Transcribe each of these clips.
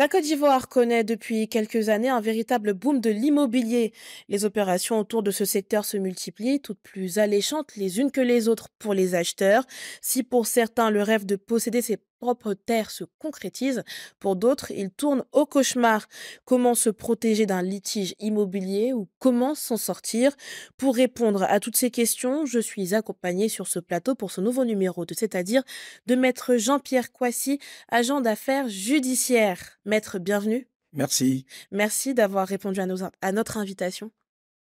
La Côte d'Ivoire connaît depuis quelques années un véritable boom de l'immobilier. Les opérations autour de ce secteur se multiplient, toutes plus alléchantes les unes que les autres pour les acheteurs. Si pour certains le rêve de posséder ses propre terres se concrétise. Pour d'autres, il tourne au cauchemar. Comment se protéger d'un litige immobilier ou comment s'en sortir Pour répondre à toutes ces questions, je suis accompagnée sur ce plateau pour ce nouveau numéro de C'est-à-dire de maître Jean-Pierre Coissy, agent d'affaires judiciaire. Maître, bienvenue. Merci. Merci d'avoir répondu à notre invitation.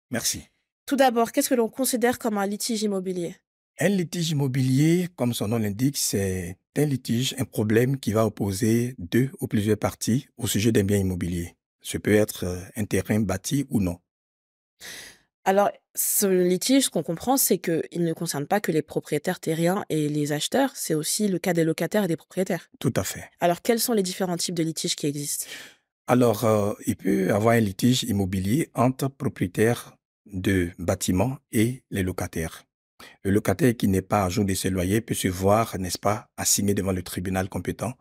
Merci. Tout d'abord, qu'est-ce que l'on considère comme un litige immobilier un litige immobilier, comme son nom l'indique, c'est un litige, un problème qui va opposer deux ou plusieurs parties au sujet d'un bien immobilier. Ce peut être euh, un terrain bâti ou non. Alors, ce litige, ce qu'on comprend, c'est qu'il ne concerne pas que les propriétaires terriens et les acheteurs, c'est aussi le cas des locataires et des propriétaires. Tout à fait. Alors, quels sont les différents types de litiges qui existent Alors, euh, il peut y avoir un litige immobilier entre propriétaires de bâtiments et les locataires. Le locataire qui n'est pas à jour de ses loyers peut se voir, n'est-ce pas, assigné devant le tribunal compétent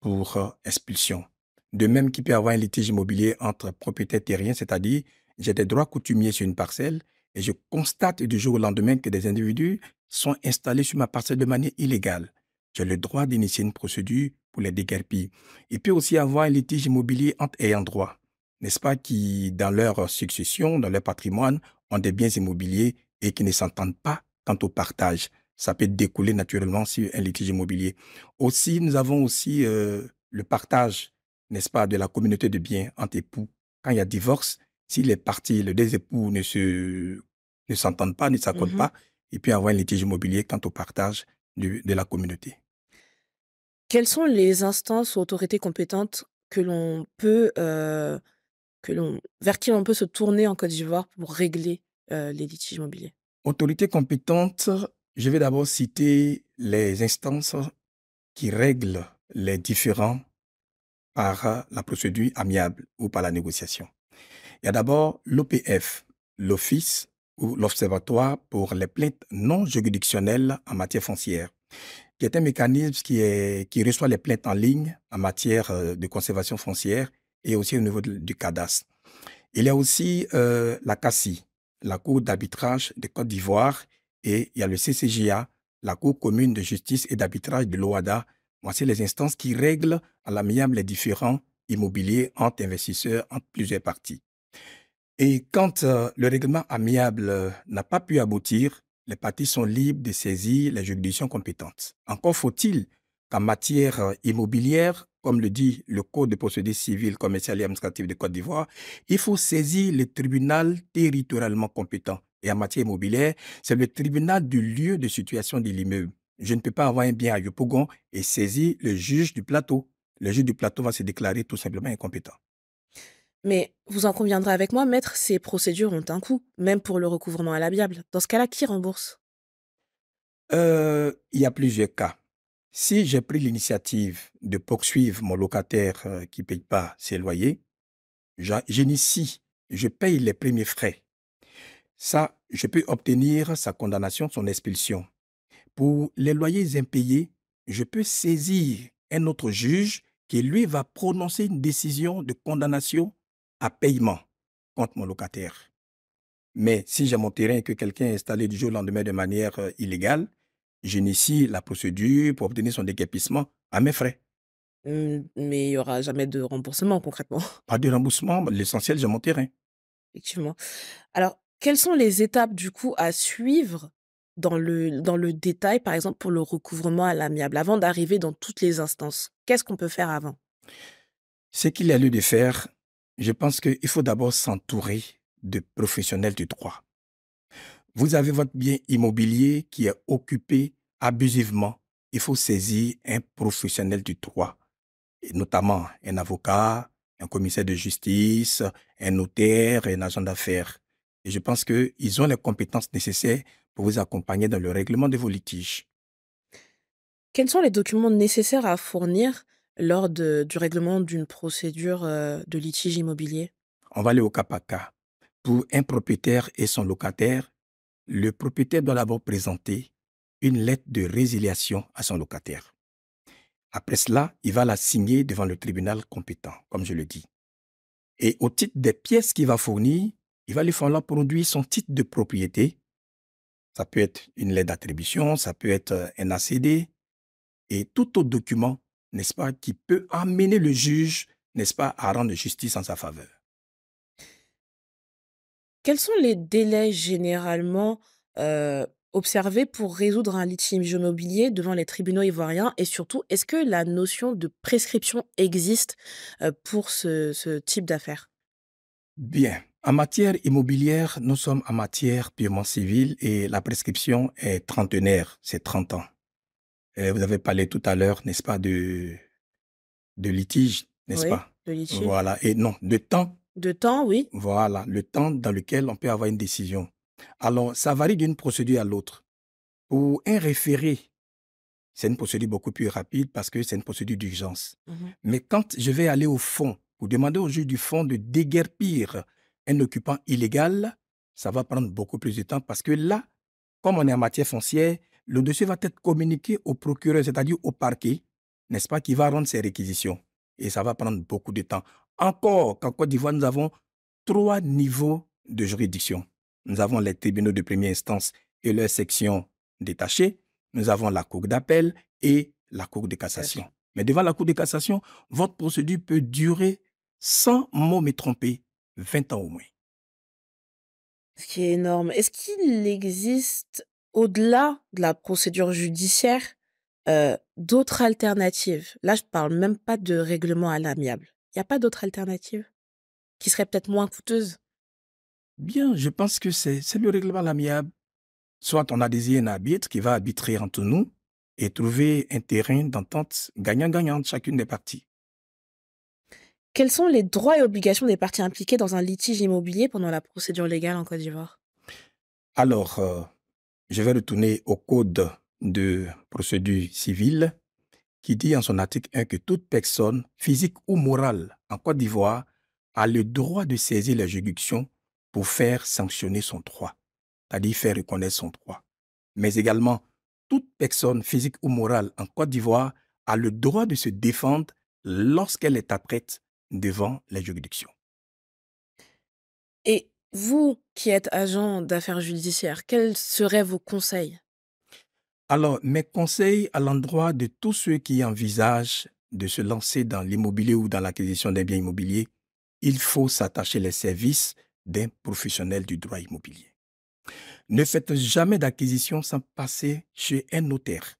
pour euh, expulsion. De même qu'il peut y avoir un litige immobilier entre propriétaires terriens, c'est-à-dire j'ai des droits coutumiers sur une parcelle et je constate du jour au lendemain que des individus sont installés sur ma parcelle de manière illégale. J'ai le droit d'initier une procédure pour les déguerpir. Il peut aussi avoir un litige immobilier entre ayants droit, n'est-ce pas, qui, dans leur succession, dans leur patrimoine, ont des biens immobiliers et qui ne s'entendent pas quant au partage. Ça peut découler naturellement sur un litige immobilier. Aussi, nous avons aussi euh, le partage, n'est-ce pas, de la communauté de biens entre époux. Quand il y a divorce, si les parties, les deux époux ne se ne s'entendent pas, ne s'accordent mm-hmm. pas, il pas, et puis avoir un litige immobilier quant au partage de, la communauté. Quelles sont les instances ou autorités compétentes que l'on peut euh, que l'on vers qui l'on peut se tourner en Côte d'Ivoire pour régler euh, les litiges immobiliers Autorité compétente, je vais d'abord citer les instances qui règlent les différends par la procédure amiable ou par la négociation. Il y a d'abord l'OPF, l'Office ou l'Observatoire pour les plaintes non juridictionnelles en matière foncière, qui est un mécanisme qui, est, qui reçoit les plaintes en ligne en matière euh, de conservation foncière et aussi au niveau du cadastre. Il y a aussi euh, la CACI, la Cour d'arbitrage de Côte d'Ivoire, et il y a le CCGA, la Cour commune de justice et d'arbitrage de l'OADA. Voici les instances qui règlent à l'amiable les différents immobiliers entre investisseurs, entre plusieurs parties. Et quand euh, le règlement amiable euh, n'a pas pu aboutir, les parties sont libres de saisir les juridictions compétentes. Encore faut-il qu'en matière euh, immobilière, comme le dit le Code de procédure civile, commerciale et administrative de Côte d'Ivoire, il faut saisir le tribunal territorialement compétent. Et en matière immobilière, c'est le tribunal du lieu de situation de l'immeuble. Je ne peux pas avoir un bien à Yopougon et saisir le juge du plateau. Le juge du plateau va se déclarer tout simplement incompétent. Mais vous en conviendrez avec moi, maître, ces procédures ont un coût, même pour le recouvrement à l'amiable. Dans ce cas-là, qui rembourse euh, Il y a plusieurs cas. Si j'ai pris l'initiative de poursuivre mon locataire euh, qui ne paye pas ses loyers, j'initie, je paye les premiers frais. Ça, je peux obtenir sa condamnation, son expulsion. Pour les loyers impayés, je peux saisir un autre juge qui, lui, va prononcer une décision de condamnation à paiement contre mon locataire. Mais si j'ai mon terrain et que quelqu'un est installé du jour au lendemain de manière euh, illégale, j'initie la procédure pour obtenir son décapissement à mes frais. Mmh, mais il n'y aura jamais de remboursement concrètement. Pas de remboursement, l'essentiel, j'ai mon terrain. Effectivement. Alors, quelles sont les étapes du coup à suivre dans le, dans le détail, par exemple pour le recouvrement à l'amiable, avant d'arriver dans toutes les instances Qu'est-ce qu'on peut faire avant Ce qu'il y a lieu de faire, je pense qu'il faut d'abord s'entourer de professionnels du droit. Vous avez votre bien immobilier qui est occupé abusivement. Il faut saisir un professionnel du droit, notamment un avocat, un commissaire de justice, un notaire, un agent d'affaires. Et je pense qu'ils ont les compétences nécessaires pour vous accompagner dans le règlement de vos litiges. Quels sont les documents nécessaires à fournir lors du règlement d'une procédure euh, de litige immobilier On va aller au cas par cas. Pour un propriétaire et son locataire, le propriétaire doit d'abord présenter une lettre de résiliation à son locataire. Après cela, il va la signer devant le tribunal compétent, comme je le dis. Et au titre des pièces qu'il va fournir, il va lui falloir produire son titre de propriété. Ça peut être une lettre d'attribution, ça peut être euh, un ACD et tout autre document, n'est-ce pas, qui peut amener le juge, n'est-ce pas, à rendre justice en sa faveur. Quels sont les délais généralement observés pour résoudre un litige immobilier devant les tribunaux ivoiriens et surtout, est-ce que la notion de prescription existe pour ce, type d'affaires Bien. En matière immobilière, nous sommes en matière purement civile et la prescription est trentenaire, c'est 30 ans. vous avez parlé tout à l'heure, n'est-ce pas, de, de litige, n'est-ce pas de litige. Voilà, et non, de temps de temps, oui. Voilà, le temps dans lequel on peut avoir une décision. Alors, ça varie d'une procédure à l'autre. Pour un référé, c'est une procédure beaucoup plus rapide parce que c'est une procédure d'urgence. Mmh Mais quand je vais aller au fond ou demander au juge du fond de déguerpir un occupant illégal, ça va prendre beaucoup plus de temps parce que là, comme on est en matière foncière, le dossier va être communiqué au procureur, c'est-à-dire au parquet, n'est-ce pas, qui va rendre ses réquisitions. Et ça va prendre beaucoup de temps encore qu'en Côte d'Ivoire, nous avons trois niveaux de juridiction. Nous avons les tribunaux de première instance et leurs sections détachées. Nous avons la Cour d'appel et la Cour de cassation. Mais devant la Cour de cassation, votre procédure peut durer, sans mot me tromper, 20 ans au moins. Ce qui est énorme. Est-ce qu'il existe, au-delà de la procédure judiciaire, euh, d'autres alternatives Là, je ne parle même pas de règlement à l'amiable. Il n'y a pas d'autre alternative qui serait peut-être moins coûteuse Bien, je pense que c'est le règlement l'amiable. Soit on a désigné un arbitre qui va arbitrer entre nous et trouver un terrain d'entente gagnant-gagnant de chacune des parties. Quels sont les droits et obligations des parties impliquées dans un litige immobilier pendant la procédure légale en Côte d'Ivoire Alors, euh, je vais retourner au code de procédure civile qui dit en son article 1 que toute personne, physique ou morale, en Côte d'Ivoire, a le droit de saisir la juridiction pour faire sanctionner son droit, c'est-à-dire faire reconnaître son droit. Mais également, toute personne physique ou morale en Côte d'Ivoire a le droit de se défendre lorsqu'elle est apprête devant la juridiction. Et vous, qui êtes agent d'affaires judiciaires, quels seraient vos conseils alors, mes conseils à l'endroit de tous ceux qui envisagent de se lancer dans l'immobilier ou dans l'acquisition d'un bien immobilier, il faut s'attacher les services d'un professionnel du droit immobilier. Ne faites jamais d'acquisition sans passer chez un notaire.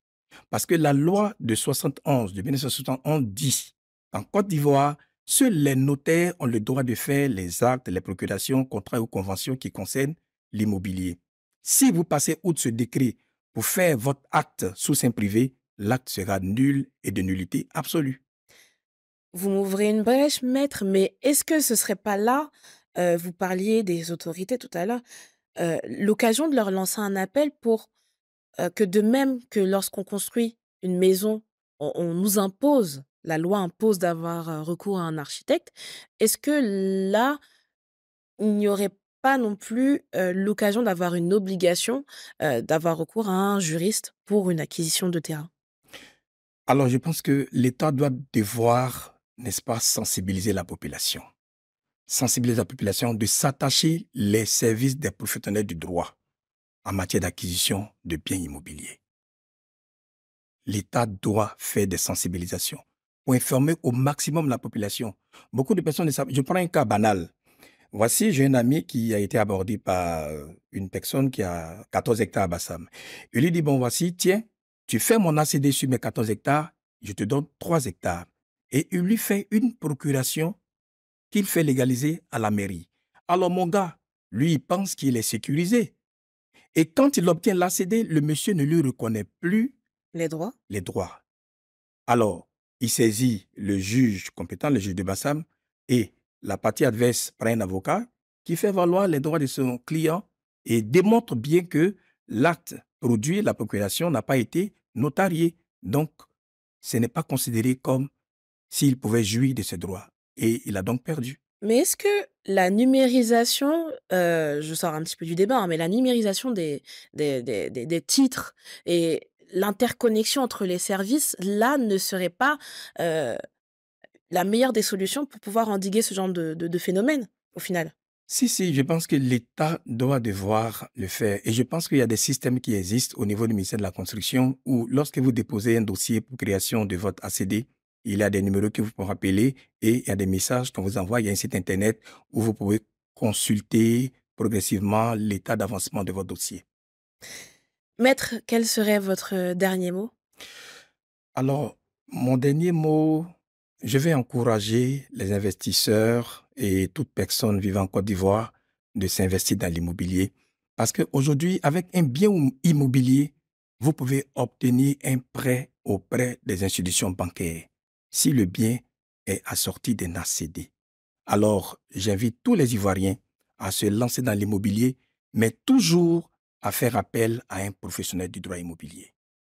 Parce que la loi de 71, de 1971 dit, en Côte d'Ivoire, seuls les notaires ont le droit de faire les actes, les procurations, contrats ou conventions qui concernent l'immobilier. Si vous passez outre ce décret pour faire votre acte sous sein privé, l'acte sera nul et de nullité absolue. Vous m'ouvrez une brèche, maître, mais est-ce que ce serait pas là, euh, vous parliez des autorités tout à l'heure, euh, l'occasion de leur lancer un appel pour euh, que de même que lorsqu'on construit une maison, on, nous impose, la loi impose d'avoir recours à un architecte, est-ce que là, il n'y aurait pas non plus l'occasion d'avoir une obligation d'avoir recours à un juriste pour une acquisition de terrain Alors, je pense que l'État doit devoir, n'est-ce pas, sensibiliser la population. Sensibiliser la population de s'attacher les services des professionnels du droit en matière d'acquisition de biens immobiliers. L'État doit faire des sensibilisations pour informer au maximum la population. Beaucoup de personnes ne savent. Je prends un cas banal. Voici, j'ai un ami qui a été abordé par euh, une personne qui a 14 hectares à Bassam. Il lui dit, bon, voici, tiens, tu fais mon ACD sur mes 14 hectares, je te donne 3 hectares. Et il lui fait une procuration qu'il fait légaliser à la mairie. Alors mon gars, lui, il pense qu'il est sécurisé. Et quand il obtient l'ACD, le monsieur ne lui reconnaît plus les droits. Les droits. Alors, il saisit le juge compétent, le juge de Bassam, et la partie adverse prend un avocat qui fait valoir les droits de son client et démontre bien que l'acte produit, la procuration n'a pas été notarié. Donc, ce n'est pas considéré comme s'il pouvait jouir de ses droits. Et il a donc perdu. Mais est-ce que la numérisation, euh, je sors un petit peu du débat, hein, mais la numérisation des, des, des, des, titres et l'interconnexion entre les services, là, ne serait pas euh, la meilleure des solutions pour pouvoir endiguer ce genre de, phénomène, au final. Si, si, je pense que l'État doit devoir le faire. Et je pense qu'il y a des systèmes qui existent au niveau du ministère de la Construction où, lorsque vous déposez un dossier pour création de votre ACD, il y a des numéros que vous pouvez appeler et il y a des messages qu'on vous envoie. Il y a un site Internet où vous pouvez consulter progressivement l'état d'avancement de votre dossier. Maître, quel serait votre dernier mot Alors, mon dernier mot, je vais encourager les investisseurs et toute personne vivant en Côte d'Ivoire de s'investir dans l'immobilier. Parce qu'aujourd'hui, avec un bien immobilier, vous pouvez obtenir un prêt auprès des institutions bancaires si le bien est assorti d'un ACD. Alors, j'invite tous les Ivoiriens à se lancer dans l'immobilier, mais toujours à faire appel à un professionnel du droit immobilier.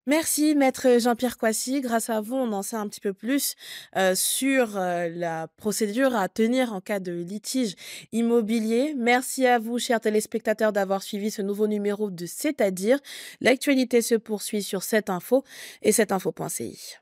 Merci, maître Jean-Pierre Coissy. Grâce à vous, on en sait un petit peu plus euh, sur euh, la procédure à tenir en cas de litige immobilier. Merci à vous, chers téléspectateurs, d'avoir suivi ce nouveau numéro de C'est-à-dire. L'actualité se poursuit sur cette info et cette info.ci.